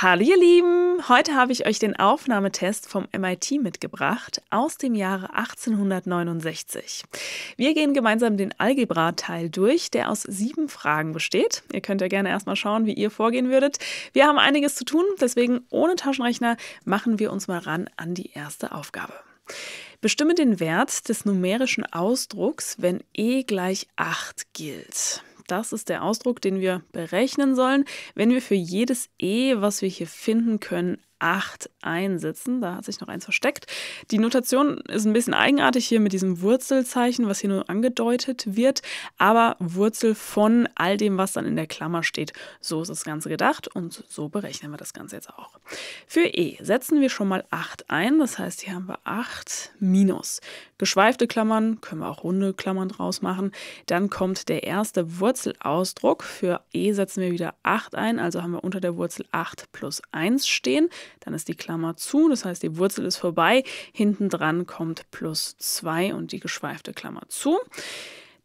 Hallo ihr Lieben, heute habe ich euch den Aufnahmetest vom MIT mitgebracht aus dem Jahre 1869. Wir gehen gemeinsam den Algebra-Teil durch, der aus sieben Fragen besteht. Ihr könnt ja gerne erstmal schauen, wie ihr vorgehen würdet. Wir haben einiges zu tun, deswegen ohne Taschenrechner machen wir uns mal ran an die erste Aufgabe. Bestimme den Wert des numerischen Ausdrucks, wenn e gleich 8 gilt. Das ist der Ausdruck, den wir berechnen sollen, wenn wir für jedes e, was wir hier finden können, 8 einsitzen. Da hat sich noch eins versteckt. Die Notation ist ein bisschen eigenartig hier mit diesem Wurzelzeichen, was hier nur angedeutet wird, aber Wurzel von all dem, was dann in der Klammer steht. So ist das Ganze gedacht und so berechnen wir das Ganze jetzt auch. Für E setzen wir schon mal 8 ein, das heißt, hier haben wir 8 minus. Geschweifte Klammern, können wir auch runde Klammern draus machen. Dann kommt der erste Wurzelausdruck. Für E setzen wir wieder 8 ein, also haben wir unter der Wurzel 8 plus 1 stehen. Dann ist die Klammer zu, das heißt, die Wurzel ist vorbei. Hinten dran kommt plus 2 und die geschweifte Klammer zu.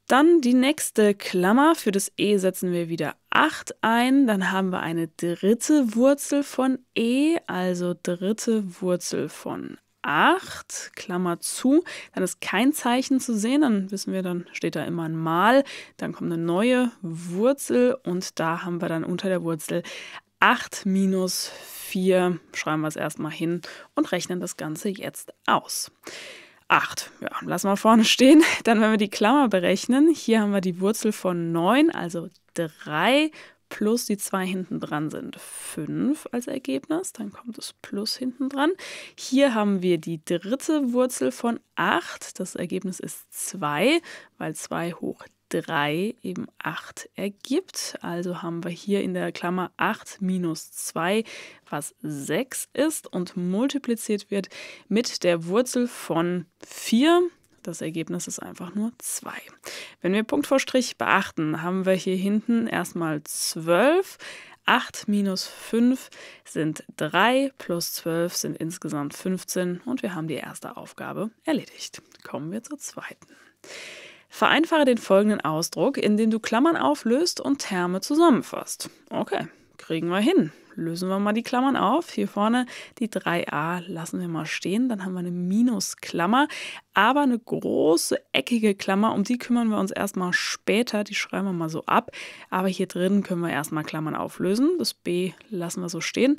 Dann die nächste Klammer. Für das e setzen wir wieder 8 ein. Dann haben wir eine dritte Wurzel von e, also dritte Wurzel von 8, Klammer zu. Dann ist kein Zeichen zu sehen. Dann wissen wir, dann steht da immer ein Mal. Dann kommt eine neue Wurzel und da haben wir dann unter der Wurzel 8 minus 4 schreiben wir es erstmal hin und rechnen das Ganze jetzt aus. 8. Ja, lassen wir vorne stehen. Dann, wenn wir die Klammer berechnen, hier haben wir die Wurzel von 9, also 3 plus die 2 hinten dran sind 5 als Ergebnis. Dann kommt das Plus hinten dran. Hier haben wir die dritte Wurzel von 8. Das Ergebnis ist 2, weil 2 hoch 3 eben 8 ergibt. Also haben wir hier in der Klammer 8 minus 2, was 6 ist und multipliziert wird mit der Wurzel von 4. Das Ergebnis ist einfach nur 2. Wenn wir Punkt vor Strich beachten, haben wir hier hinten erstmal 12. 8 minus 5 sind 3, plus 12 sind insgesamt 15 und wir haben die erste Aufgabe erledigt. Kommen wir zur zweiten. Vereinfache den folgenden Ausdruck, indem du Klammern auflöst und Terme zusammenfasst. Okay, kriegen wir hin. Lösen wir mal die Klammern auf. Hier vorne die 3a lassen wir mal stehen. Dann haben wir eine Minusklammer, aber eine große eckige Klammer. Um die kümmern wir uns erstmal später. Die schreiben wir mal so ab. Aber hier drin können wir erstmal Klammern auflösen. Das b lassen wir so stehen.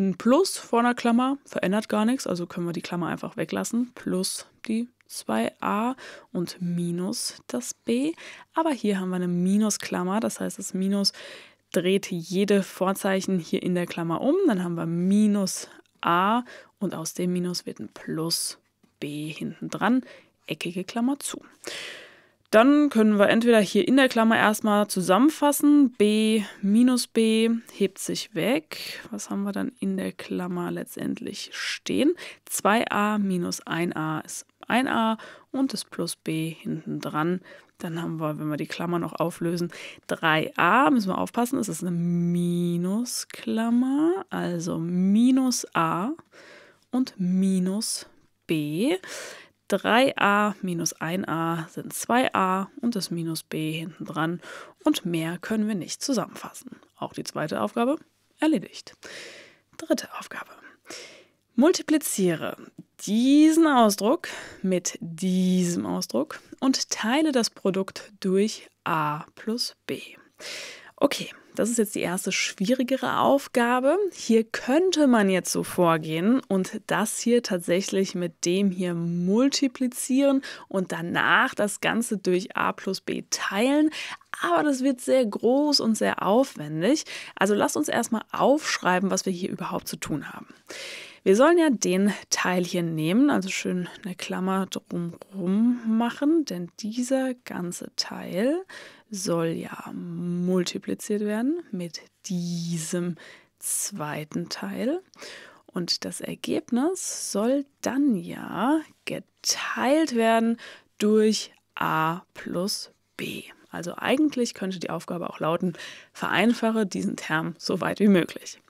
Ein Plus vor einer Klammer verändert gar nichts. Also können wir die Klammer einfach weglassen. Plus die 2a und minus das b. Aber hier haben wir eine Minusklammer, das heißt, das Minus dreht jede Vorzeichen hier in der Klammer um. Dann haben wir minus a und aus dem Minus wird ein plus b hinten dran, eckige Klammer zu. Dann können wir entweder hier in der Klammer erstmal zusammenfassen. b minus b hebt sich weg. Was haben wir dann in der Klammer letztendlich stehen? 2a minus 1a ist 1a und das plus b hinten dran. Dann haben wir, wenn wir die Klammer noch auflösen, 3a, müssen wir aufpassen, es ist eine Minusklammer, also minus a und minus b. 3a minus 1a sind 2a und das minus b hinten dran und mehr können wir nicht zusammenfassen. Auch die zweite Aufgabe erledigt. Dritte Aufgabe. Multipliziere diesen Ausdruck mit diesem Ausdruck und teile das Produkt durch a plus b. Okay, das ist jetzt die erste schwierigere Aufgabe. Hier könnte man jetzt so vorgehen und das hier tatsächlich mit dem hier multiplizieren und danach das Ganze durch a plus b teilen. Aber das wird sehr groß und sehr aufwendig. Also lasst uns erstmal aufschreiben, was wir hier überhaupt zu tun haben. Wir sollen ja den Teil hier nehmen, also schön eine Klammer drumrum machen, denn dieser ganze Teil soll ja multipliziert werden mit diesem zweiten Teil. Und das Ergebnis soll dann ja geteilt werden durch a plus b. Also eigentlich könnte die Aufgabe auch lauten, vereinfache diesen Term so weit wie möglich.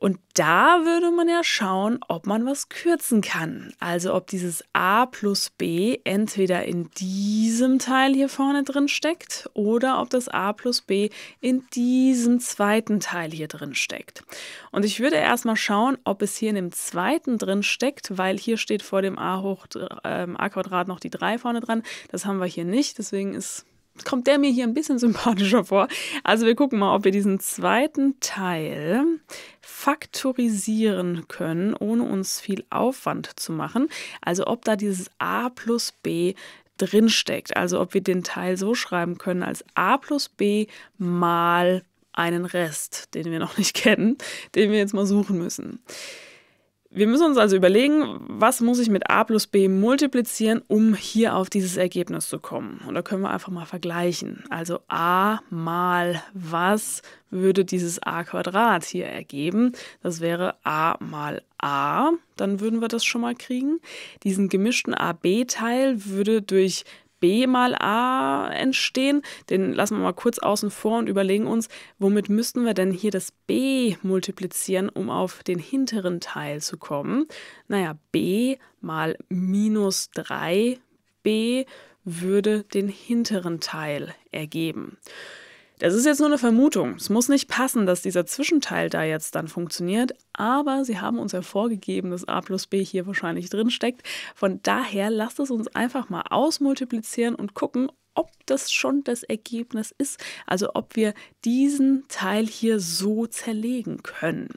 Und da würde man ja schauen, ob man was kürzen kann. Also ob dieses a plus b entweder in diesem Teil hier vorne drin steckt oder ob das a plus b in diesem zweiten Teil hier drin steckt. Und ich würde erstmal schauen, ob es hier in dem zweiten drin steckt, weil hier steht vor dem a hoch äh, a Quadrat noch die 3 vorne dran. Das haben wir hier nicht, deswegen ist kommt der mir hier ein bisschen sympathischer vor. Also wir gucken mal, ob wir diesen zweiten Teil faktorisieren können, ohne uns viel Aufwand zu machen. Also ob da dieses a plus b drinsteckt. Also ob wir den Teil so schreiben können als a plus b mal einen Rest, den wir noch nicht kennen, den wir jetzt mal suchen müssen. Wir müssen uns also überlegen, was muss ich mit a plus b multiplizieren, um hier auf dieses Ergebnis zu kommen. Und da können wir einfach mal vergleichen. Also a mal was würde dieses a Quadrat hier ergeben? Das wäre a mal a. Dann würden wir das schon mal kriegen. Diesen gemischten a b Teil würde durch B mal A entstehen. Den lassen wir mal kurz außen vor und überlegen uns, womit müssten wir denn hier das B multiplizieren, um auf den hinteren Teil zu kommen. Naja, B mal minus 3b würde den hinteren Teil ergeben. Das ist jetzt nur eine Vermutung. Es muss nicht passen, dass dieser Zwischenteil da jetzt dann funktioniert, aber sie haben uns ja vorgegeben, dass a plus b hier wahrscheinlich drin steckt. Von daher lasst es uns einfach mal ausmultiplizieren und gucken, ob das schon das Ergebnis ist, also ob wir diesen Teil hier so zerlegen können.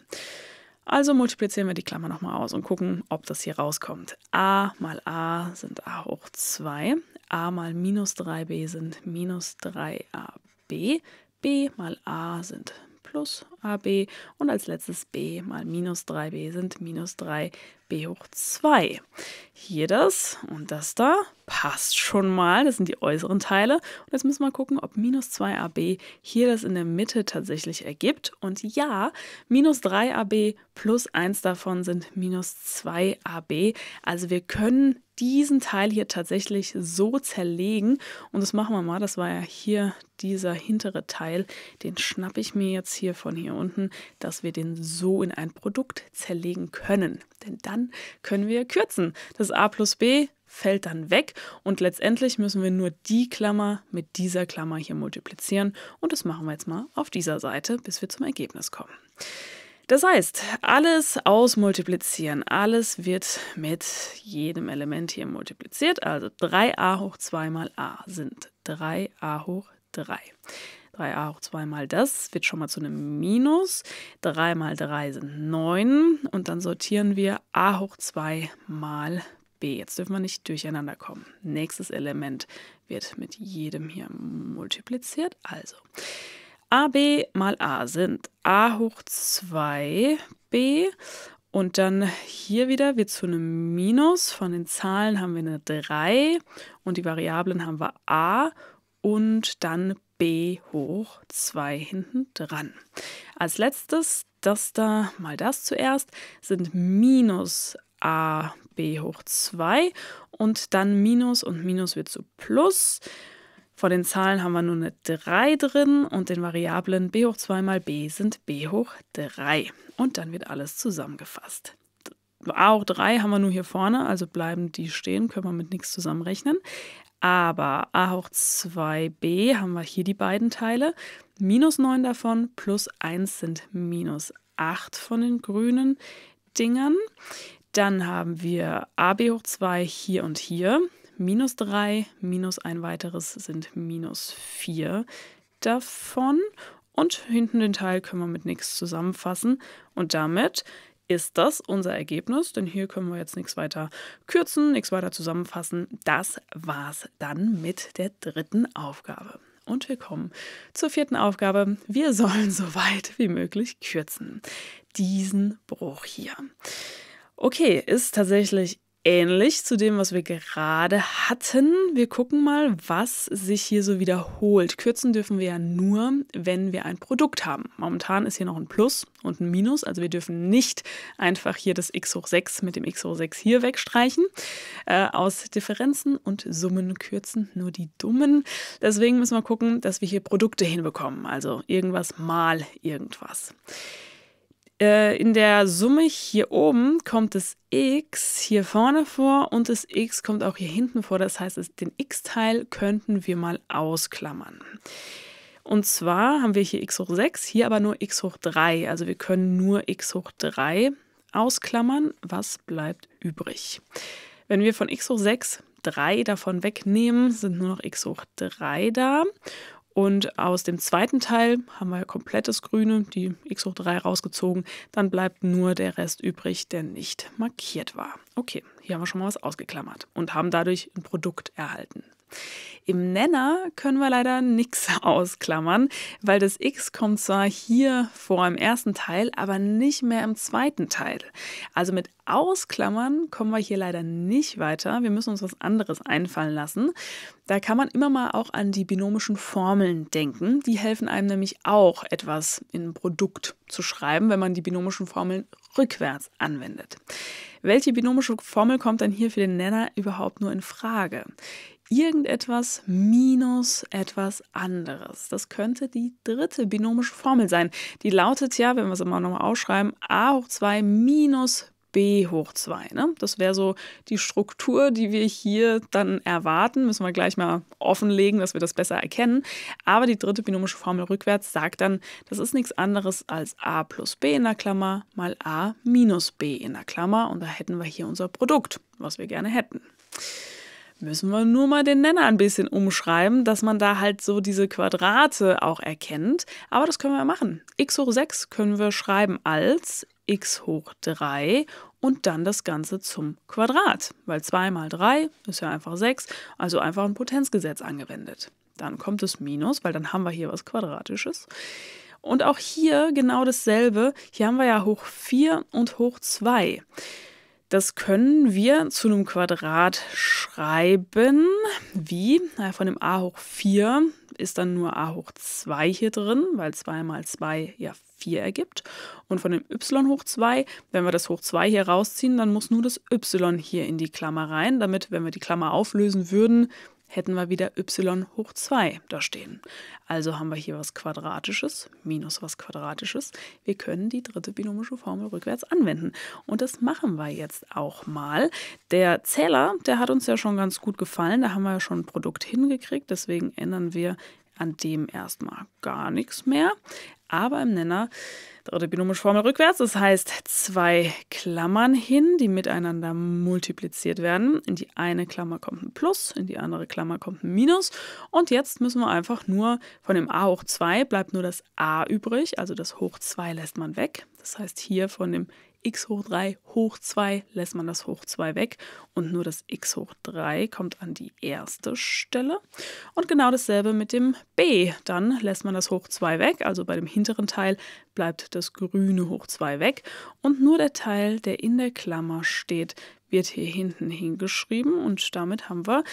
Also multiplizieren wir die Klammer nochmal aus und gucken, ob das hier rauskommt. a mal a sind a hoch 2, a mal minus 3b sind minus 3ab b. b mal a sind plus AB und als letztes B mal minus 3b sind minus 3b hoch 2. Hier das und das da passt schon mal, das sind die äußeren Teile. Und jetzt müssen wir gucken, ob minus 2ab hier das in der Mitte tatsächlich ergibt. Und ja, minus 3ab plus 1 davon sind minus 2ab. Also wir können diesen Teil hier tatsächlich so zerlegen. Und das machen wir mal, das war ja hier dieser hintere Teil. Den schnappe ich mir jetzt hier von hier hier unten, dass wir den so in ein Produkt zerlegen können. Denn dann können wir kürzen. Das a plus b fällt dann weg und letztendlich müssen wir nur die Klammer mit dieser Klammer hier multiplizieren und das machen wir jetzt mal auf dieser Seite, bis wir zum Ergebnis kommen. Das heißt, alles ausmultiplizieren, alles wird mit jedem Element hier multipliziert, also 3a hoch 2 mal a sind 3a hoch 3. 3a hoch 2 mal das wird schon mal zu einem Minus. 3 mal 3 sind 9 und dann sortieren wir a hoch 2 mal b. Jetzt dürfen wir nicht durcheinander kommen. Nächstes Element wird mit jedem hier multipliziert. Also AB mal A sind A hoch 2b und dann hier wieder wird zu einem Minus. Von den Zahlen haben wir eine 3 und die Variablen haben wir a und dann b hoch 2 hinten dran. Als letztes, das da, mal das zuerst, sind minus a b hoch 2 und dann minus und minus wird zu plus. Vor den Zahlen haben wir nur eine 3 drin und den Variablen b hoch 2 mal b sind b hoch 3. Und dann wird alles zusammengefasst. A hoch 3 haben wir nur hier vorne, also bleiben die stehen, können wir mit nichts zusammenrechnen. Aber A hoch 2b haben wir hier die beiden Teile. Minus 9 davon plus 1 sind minus 8 von den grünen Dingern. Dann haben wir AB hoch 2 hier und hier. Minus 3, minus ein weiteres sind minus 4 davon. Und hinten den Teil können wir mit nichts zusammenfassen. Und damit ist das unser Ergebnis, denn hier können wir jetzt nichts weiter kürzen, nichts weiter zusammenfassen. Das war's dann mit der dritten Aufgabe. Und wir kommen zur vierten Aufgabe. Wir sollen so weit wie möglich kürzen. Diesen Bruch hier. Okay, ist tatsächlich ähnlich zu dem, was wir gerade hatten. Wir gucken mal, was sich hier so wiederholt. Kürzen dürfen wir ja nur, wenn wir ein Produkt haben. Momentan ist hier noch ein Plus und ein Minus, also wir dürfen nicht einfach hier das x hoch 6 mit dem x hoch 6 hier wegstreichen. Äh, aus Differenzen und Summen kürzen nur die Dummen. Deswegen müssen wir gucken, dass wir hier Produkte hinbekommen, also irgendwas mal irgendwas. Äh, in der Summe hier oben kommt das x hier vorne vor und das x kommt auch hier hinten vor. Das heißt, den x-Teil könnten wir mal ausklammern. Und zwar haben wir hier x hoch 6, hier aber nur x hoch 3. Also wir können nur x hoch 3 ausklammern. Was bleibt übrig? Wenn wir von x hoch 6 3 davon wegnehmen, sind nur noch x hoch 3 da. Und aus dem zweiten Teil haben wir komplett das Grüne, die x hoch 3 rausgezogen. Dann bleibt nur der Rest übrig, der nicht markiert war. Okay, hier haben wir schon mal was ausgeklammert und haben dadurch ein Produkt erhalten. Im Nenner können wir leider nichts ausklammern, weil das X kommt zwar hier vor im ersten Teil, aber nicht mehr im zweiten Teil. Also mit Ausklammern kommen wir hier leider nicht weiter. Wir müssen uns was anderes einfallen lassen. Da kann man immer mal auch an die binomischen Formeln denken. Die helfen einem nämlich auch, etwas in ein Produkt zu schreiben, wenn man die binomischen Formeln rückwärts anwendet. Welche binomische Formel kommt dann hier für den Nenner überhaupt nur in Frage? irgendetwas minus etwas anderes. Das könnte die dritte binomische Formel sein. Die lautet ja, wenn wir es immer nochmal ausschreiben, a hoch 2 minus b hoch 2. Ne? Das wäre so die Struktur, die wir hier dann erwarten. Müssen wir gleich mal offenlegen, dass wir das besser erkennen. Aber die dritte binomische Formel rückwärts sagt dann, das ist nichts anderes als a plus b in der Klammer mal a minus b in der Klammer. Und da hätten wir hier unser Produkt, was wir gerne hätten müssen wir nur mal den Nenner ein bisschen umschreiben, dass man da halt so diese Quadrate auch erkennt. Aber das können wir machen. x hoch 6 können wir schreiben als x hoch 3 und dann das Ganze zum Quadrat, weil 2 mal 3 ist ja einfach 6, also einfach ein Potenzgesetz angewendet. Dann kommt das Minus, weil dann haben wir hier was Quadratisches. Und auch hier genau dasselbe. Hier haben wir ja hoch 4 und hoch 2. Das können wir zu einem Quadrat schreiben. Wie? Von dem a hoch 4 ist dann nur a hoch 2 hier drin, weil 2 mal 2 ja 4 ergibt. Und von dem y hoch 2, wenn wir das hoch 2 hier rausziehen, dann muss nur das y hier in die Klammer rein, damit, wenn wir die Klammer auflösen würden, hätten wir wieder y hoch 2 da stehen. Also haben wir hier was Quadratisches minus was Quadratisches. Wir können die dritte binomische Formel rückwärts anwenden. Und das machen wir jetzt auch mal. Der Zähler, der hat uns ja schon ganz gut gefallen. Da haben wir ja schon ein Produkt hingekriegt. Deswegen ändern wir an dem erstmal gar nichts mehr. Aber im Nenner dritte binomische Formel rückwärts, das heißt zwei Klammern hin, die miteinander multipliziert werden. In die eine Klammer kommt ein Plus, in die andere Klammer kommt ein Minus. Und jetzt müssen wir einfach nur von dem a hoch 2 bleibt nur das a übrig, also das hoch 2 lässt man weg. Das heißt hier von dem x hoch 3 hoch 2 lässt man das hoch 2 weg und nur das x hoch 3 kommt an die erste Stelle. Und genau dasselbe mit dem b. Dann lässt man das hoch 2 weg, also bei dem hinteren Teil bleibt das grüne hoch 2 weg und nur der Teil, der in der Klammer steht, wird hier hinten hingeschrieben und damit haben wir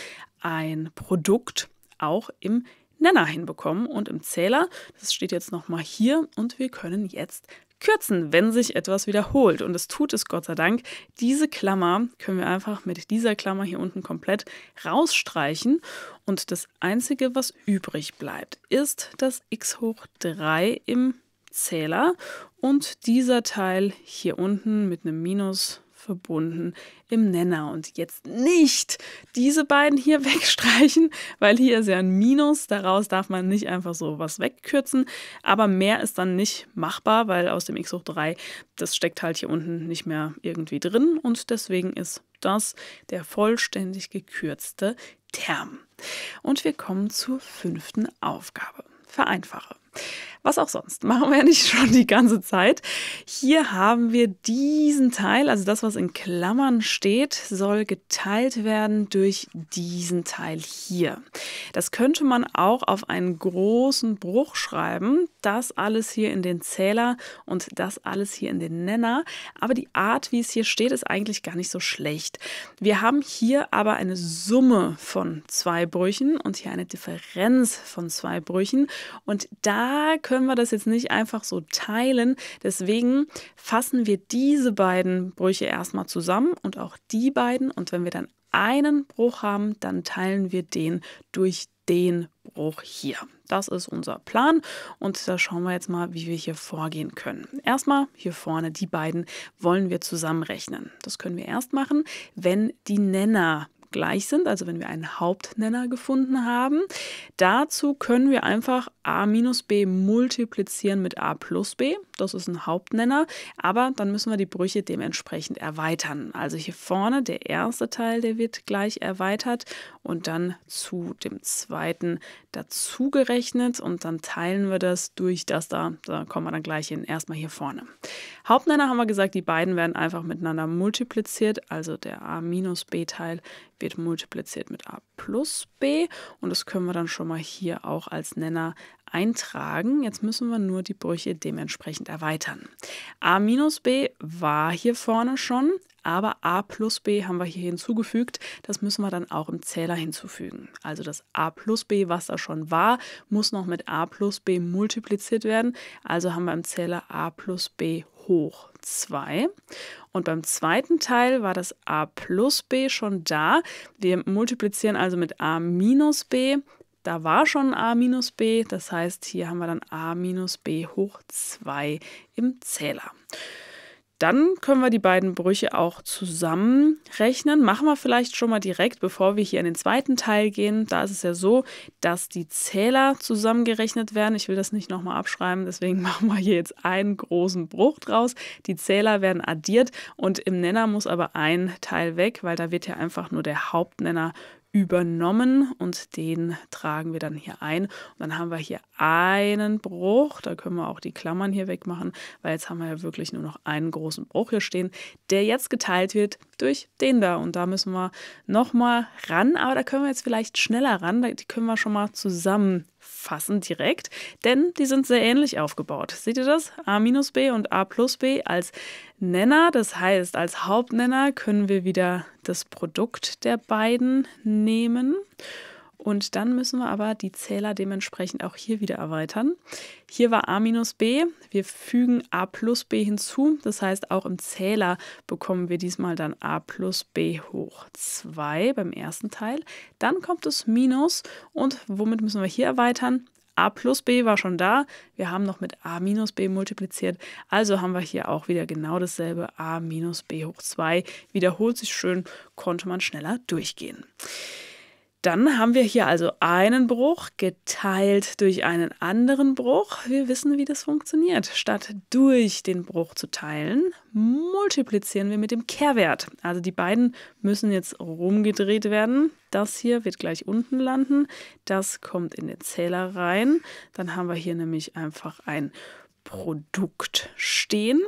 ein Produkt auch im Nenner hinbekommen und im Zähler. Das steht jetzt nochmal hier und wir können jetzt kürzen, wenn sich etwas wiederholt. Und es tut es Gott sei Dank. Diese Klammer können wir einfach mit dieser Klammer hier unten komplett rausstreichen. Und das Einzige, was übrig bleibt, ist das x hoch 3 im Zähler und dieser Teil hier unten mit einem Minus verbunden im Nenner. Und jetzt nicht diese beiden hier wegstreichen, weil hier ist ja ein Minus. Daraus darf man nicht einfach so was wegkürzen. Aber mehr ist dann nicht machbar, weil aus dem x hoch 3, das steckt halt hier unten nicht mehr irgendwie drin. Und deswegen ist das der vollständig gekürzte Term. Und wir kommen zur fünften Aufgabe. Vereinfache. Was auch sonst, machen wir ja nicht schon die ganze Zeit. Hier haben wir diesen Teil, also das, was in Klammern steht, soll geteilt werden durch diesen Teil hier. Das könnte man auch auf einen großen Bruch schreiben. Das alles hier in den Zähler und das alles hier in den Nenner. Aber die Art, wie es hier steht, ist eigentlich gar nicht so schlecht. Wir haben hier aber eine Summe von zwei Brüchen und hier eine Differenz von zwei Brüchen. Und da können wir das jetzt nicht einfach so teilen. Deswegen fassen wir diese beiden Brüche erstmal zusammen und auch die beiden. Und wenn wir dann einen Bruch haben, dann teilen wir den durch den Bruch hier. Das ist unser Plan und da schauen wir jetzt mal, wie wir hier vorgehen können. Erstmal hier vorne, die beiden wollen wir zusammenrechnen. Das können wir erst machen, wenn die Nenner gleich sind, also wenn wir einen Hauptnenner gefunden haben. Dazu können wir einfach a minus b multiplizieren mit a plus b. Das ist ein Hauptnenner, aber dann müssen wir die Brüche dementsprechend erweitern. Also hier vorne der erste Teil, der wird gleich erweitert und dann zu dem zweiten dazugerechnet. und dann teilen wir das durch das da. Da kommen wir dann gleich hin, erstmal hier vorne. Hauptnenner haben wir gesagt, die beiden werden einfach miteinander multipliziert, also der a minus b Teil wird multipliziert mit a plus b und das können wir dann schon mal hier auch als Nenner eintragen. Jetzt müssen wir nur die Brüche dementsprechend erweitern. a minus b war hier vorne schon, aber a plus b haben wir hier hinzugefügt. Das müssen wir dann auch im Zähler hinzufügen. Also das a plus b, was da schon war, muss noch mit a plus b multipliziert werden. Also haben wir im Zähler a plus b hoch 2. Und beim zweiten Teil war das a plus b schon da. Wir multiplizieren also mit a minus b da war schon a minus b, das heißt, hier haben wir dann a minus b hoch 2 im Zähler. Dann können wir die beiden Brüche auch zusammenrechnen. Machen wir vielleicht schon mal direkt, bevor wir hier in den zweiten Teil gehen. Da ist es ja so, dass die Zähler zusammengerechnet werden. Ich will das nicht nochmal abschreiben, deswegen machen wir hier jetzt einen großen Bruch draus. Die Zähler werden addiert und im Nenner muss aber ein Teil weg, weil da wird ja einfach nur der Hauptnenner übernommen und den tragen wir dann hier ein. Und dann haben wir hier einen Bruch, da können wir auch die Klammern hier wegmachen, weil jetzt haben wir ja wirklich nur noch einen großen Bruch hier stehen, der jetzt geteilt wird durch den da. Und da müssen wir nochmal ran, aber da können wir jetzt vielleicht schneller ran, die können wir schon mal zusammen fassen direkt, denn die sind sehr ähnlich aufgebaut. Seht ihr das? a minus b und a plus b als Nenner. Das heißt, als Hauptnenner können wir wieder das Produkt der beiden nehmen. Und dann müssen wir aber die Zähler dementsprechend auch hier wieder erweitern. Hier war a minus b, wir fügen a plus b hinzu. Das heißt, auch im Zähler bekommen wir diesmal dann a plus b hoch 2 beim ersten Teil. Dann kommt das Minus und womit müssen wir hier erweitern? a plus b war schon da, wir haben noch mit a minus b multipliziert, also haben wir hier auch wieder genau dasselbe a minus b hoch 2, wiederholt sich schön, konnte man schneller durchgehen. Dann haben wir hier also einen Bruch geteilt durch einen anderen Bruch. Wir wissen, wie das funktioniert. Statt durch den Bruch zu teilen, multiplizieren wir mit dem Kehrwert. Also die beiden müssen jetzt rumgedreht werden. Das hier wird gleich unten landen. Das kommt in den Zähler rein. Dann haben wir hier nämlich einfach ein Produkt stehen.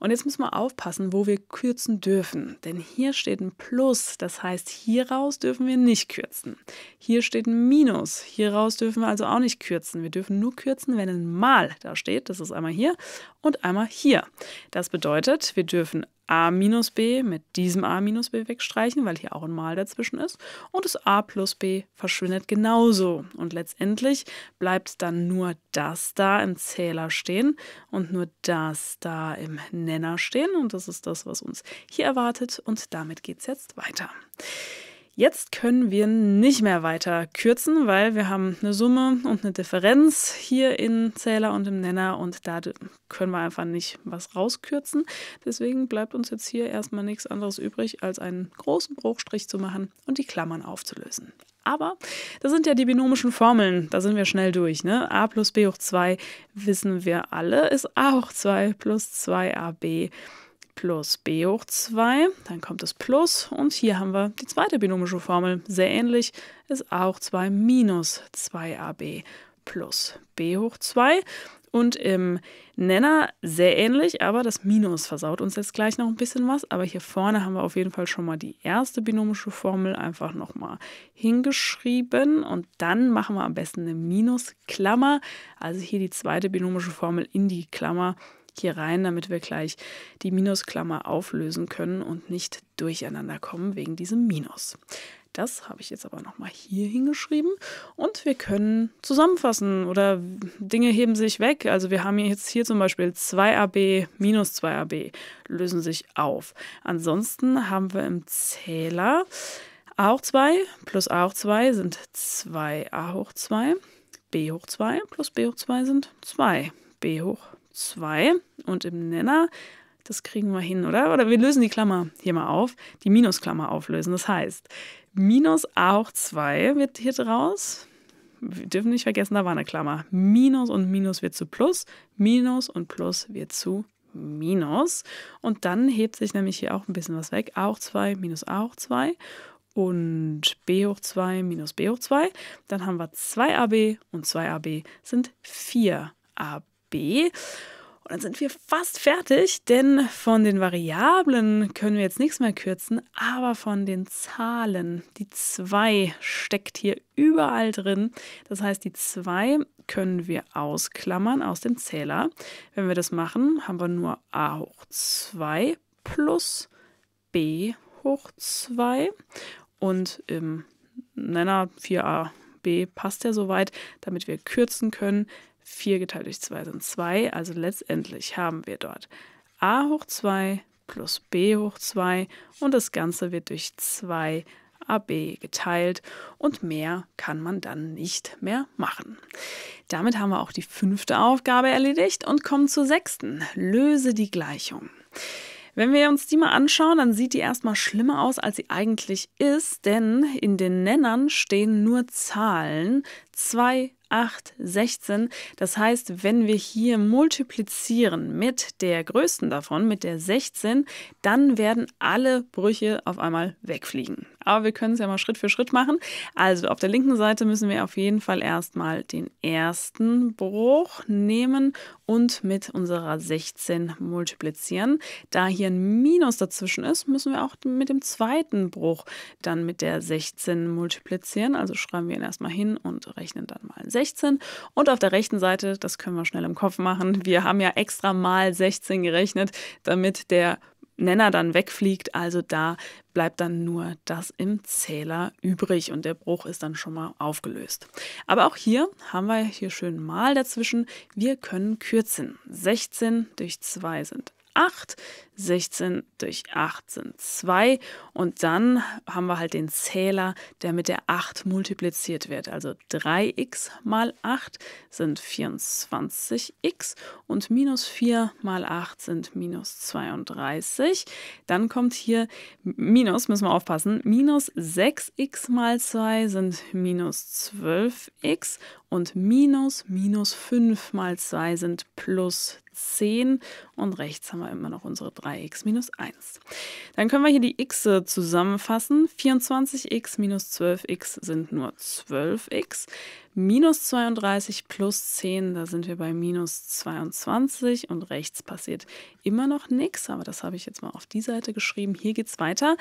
Und jetzt müssen wir aufpassen, wo wir kürzen dürfen. Denn hier steht ein Plus, das heißt, hieraus dürfen wir nicht kürzen. Hier steht ein Minus, hieraus dürfen wir also auch nicht kürzen. Wir dürfen nur kürzen, wenn ein Mal da steht. Das ist einmal hier und einmal hier. Das bedeutet, wir dürfen a minus b mit diesem a minus b wegstreichen, weil hier auch ein Mal dazwischen ist. Und das a plus b verschwindet genauso. Und letztendlich bleibt dann nur das da im Zähler stehen und nur das da im Nenner stehen. Und das ist das, was uns hier erwartet. Und damit geht es jetzt weiter. Jetzt können wir nicht mehr weiter kürzen, weil wir haben eine Summe und eine Differenz hier im Zähler und im Nenner und da können wir einfach nicht was rauskürzen. Deswegen bleibt uns jetzt hier erstmal nichts anderes übrig, als einen großen Bruchstrich zu machen und die Klammern aufzulösen. Aber das sind ja die binomischen Formeln, da sind wir schnell durch. Ne? a plus b hoch 2 wissen wir alle, ist a hoch 2 plus 2ab plus b hoch 2, dann kommt das Plus und hier haben wir die zweite binomische Formel. Sehr ähnlich ist auch 2 minus 2ab plus b hoch 2 und im Nenner sehr ähnlich, aber das Minus versaut uns jetzt gleich noch ein bisschen was. Aber hier vorne haben wir auf jeden Fall schon mal die erste binomische Formel einfach nochmal hingeschrieben. Und dann machen wir am besten eine Minusklammer, also hier die zweite binomische Formel in die Klammer hier rein, damit wir gleich die Minusklammer auflösen können und nicht durcheinander kommen wegen diesem Minus. Das habe ich jetzt aber nochmal hier hingeschrieben und wir können zusammenfassen oder Dinge heben sich weg. Also wir haben jetzt hier zum Beispiel 2ab minus 2ab lösen sich auf. Ansonsten haben wir im Zähler a hoch 2 plus a hoch 2 sind 2a hoch 2, b hoch 2 plus b hoch 2 sind 2b hoch 2. 2 und im Nenner, das kriegen wir hin, oder? Oder wir lösen die Klammer hier mal auf, die Minusklammer auflösen. Das heißt, minus a hoch 2 wird hier draus. Wir dürfen nicht vergessen, da war eine Klammer. Minus und Minus wird zu Plus, Minus und Plus wird zu Minus. Und dann hebt sich nämlich hier auch ein bisschen was weg. A hoch 2 minus A hoch 2 und b hoch 2 minus b hoch 2. Dann haben wir 2ab und 2ab sind 4ab. B. Und dann sind wir fast fertig, denn von den Variablen können wir jetzt nichts mehr kürzen, aber von den Zahlen. Die 2 steckt hier überall drin. Das heißt, die 2 können wir ausklammern aus dem Zähler. Wenn wir das machen, haben wir nur a hoch 2 plus b hoch 2 und im Nenner 4ab passt ja soweit, damit wir kürzen können, 4 geteilt durch 2 sind 2, also letztendlich haben wir dort a hoch 2 plus b hoch 2 und das Ganze wird durch 2 AB geteilt und mehr kann man dann nicht mehr machen. Damit haben wir auch die fünfte Aufgabe erledigt und kommen zur sechsten. Löse die Gleichung. Wenn wir uns die mal anschauen, dann sieht die erstmal schlimmer aus, als sie eigentlich ist, denn in den Nennern stehen nur Zahlen 2, 8, 16. Das heißt, wenn wir hier multiplizieren mit der größten davon, mit der 16, dann werden alle Brüche auf einmal wegfliegen. Aber wir können es ja mal Schritt für Schritt machen. Also auf der linken Seite müssen wir auf jeden Fall erstmal den ersten Bruch nehmen und mit unserer 16 multiplizieren. Da hier ein Minus dazwischen ist, müssen wir auch mit dem zweiten Bruch dann mit der 16 multiplizieren. Also schreiben wir ihn erstmal hin und rechnen dann mal 16. Und auf der rechten Seite, das können wir schnell im Kopf machen, wir haben ja extra mal 16 gerechnet, damit der Nenner dann wegfliegt. Also da bleibt dann nur das im Zähler übrig und der Bruch ist dann schon mal aufgelöst. Aber auch hier haben wir hier schön mal dazwischen. Wir können kürzen. 16 durch 2 sind 8, 16 durch 8 sind 2 und dann haben wir halt den Zähler, der mit der 8 multipliziert wird. Also 3x mal 8 sind 24x und minus 4 mal 8 sind minus 32. Dann kommt hier minus, müssen wir aufpassen, minus 6x mal 2 sind minus 12x und minus minus 5 mal 2 sind plus 10 und rechts haben wir immer noch unsere 3x minus 1. Dann können wir hier die x äh, zusammenfassen. 24x minus 12x sind nur 12x minus 32 plus 10, da sind wir bei minus 22 und rechts passiert immer noch nichts, aber das habe ich jetzt mal auf die Seite geschrieben. Hier geht es weiter.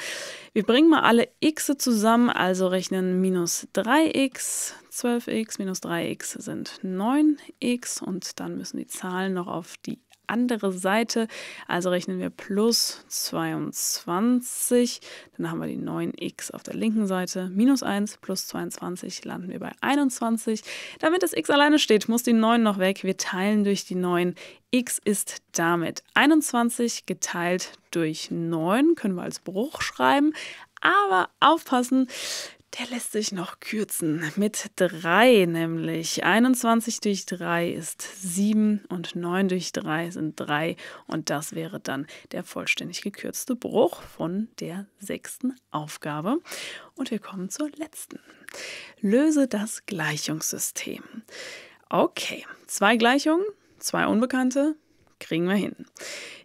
Wir bringen mal alle x zusammen, also rechnen minus 3x, 12x minus 3x sind 9x und dann müssen die Zahlen noch auf die andere Seite. Also rechnen wir plus 22, dann haben wir die 9x auf der linken Seite, minus 1 plus 22, landen wir bei 21. Damit das x alleine steht, muss die 9 noch weg. Wir teilen durch die 9 x ist damit 21 geteilt durch 9, können wir als Bruch schreiben. Aber aufpassen, der lässt sich noch kürzen mit 3, nämlich 21 durch 3 ist 7 und 9 durch 3 sind 3 und das wäre dann der vollständig gekürzte Bruch von der sechsten Aufgabe. Und wir kommen zur letzten. Löse das Gleichungssystem. Okay, zwei Gleichungen, zwei Unbekannte, kriegen wir hin.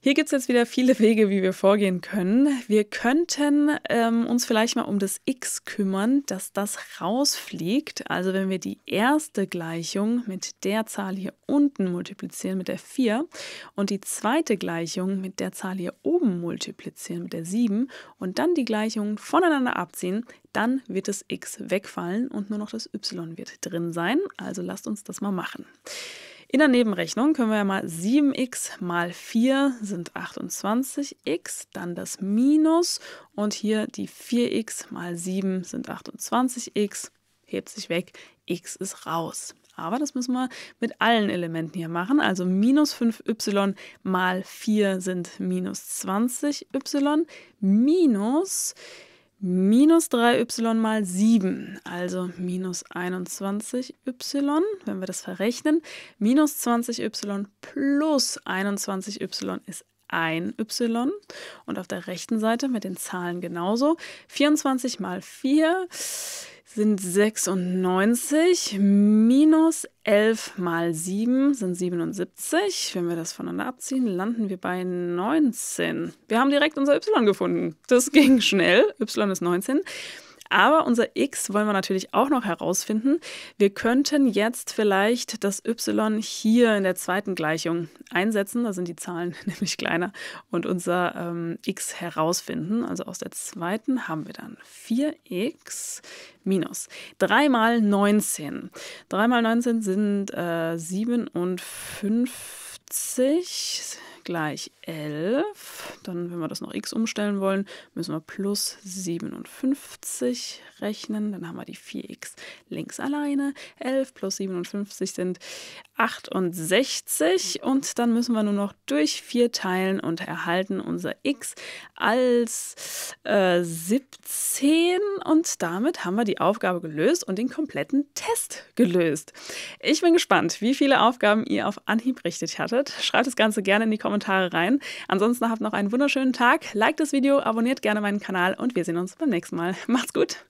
Hier gibt es jetzt wieder viele Wege, wie wir vorgehen können. Wir könnten ähm, uns vielleicht mal um das x kümmern, dass das rausfliegt. Also wenn wir die erste Gleichung mit der Zahl hier unten multiplizieren mit der 4 und die zweite Gleichung mit der Zahl hier oben multiplizieren mit der 7 und dann die Gleichungen voneinander abziehen, dann wird das x wegfallen und nur noch das y wird drin sein. Also lasst uns das mal machen. In der Nebenrechnung können wir ja mal 7x mal 4 sind 28x, dann das Minus und hier die 4x mal 7 sind 28x, hebt sich weg, x ist raus. Aber das müssen wir mit allen Elementen hier machen. Also minus 5y mal 4 sind minus 20y minus minus 3y mal 7, also minus 21y, wenn wir das verrechnen. Minus 20y plus 21y ist 1 y und auf der rechten Seite mit den Zahlen genauso. 24 mal 4 sind 96 minus 11 mal 7 sind 77. Wenn wir das voneinander abziehen, landen wir bei 19. Wir haben direkt unser y gefunden. Das ging schnell. y ist 19. Aber unser X wollen wir natürlich auch noch herausfinden. Wir könnten jetzt vielleicht das Y hier in der zweiten Gleichung einsetzen. Da sind die Zahlen nämlich kleiner. Und unser ähm, X herausfinden. Also aus der zweiten haben wir dann 4X minus 3 mal 19. 3 mal 19 sind äh, 57 gleich 11. Dann, wenn wir das noch x umstellen wollen, müssen wir plus 57 rechnen. Dann haben wir die 4x links alleine. 11 plus 57 sind 68. Und dann müssen wir nur noch durch 4 teilen und erhalten unser x als äh, 17. Und damit haben wir die Aufgabe gelöst und den kompletten Test gelöst. Ich bin gespannt, wie viele Aufgaben ihr auf Anhieb richtig hattet. Schreibt das Ganze gerne in die Kommentare. Kommentare rein. Ansonsten habt noch einen wunderschönen Tag. Like das Video, abonniert gerne meinen Kanal und wir sehen uns beim nächsten Mal. Macht's gut!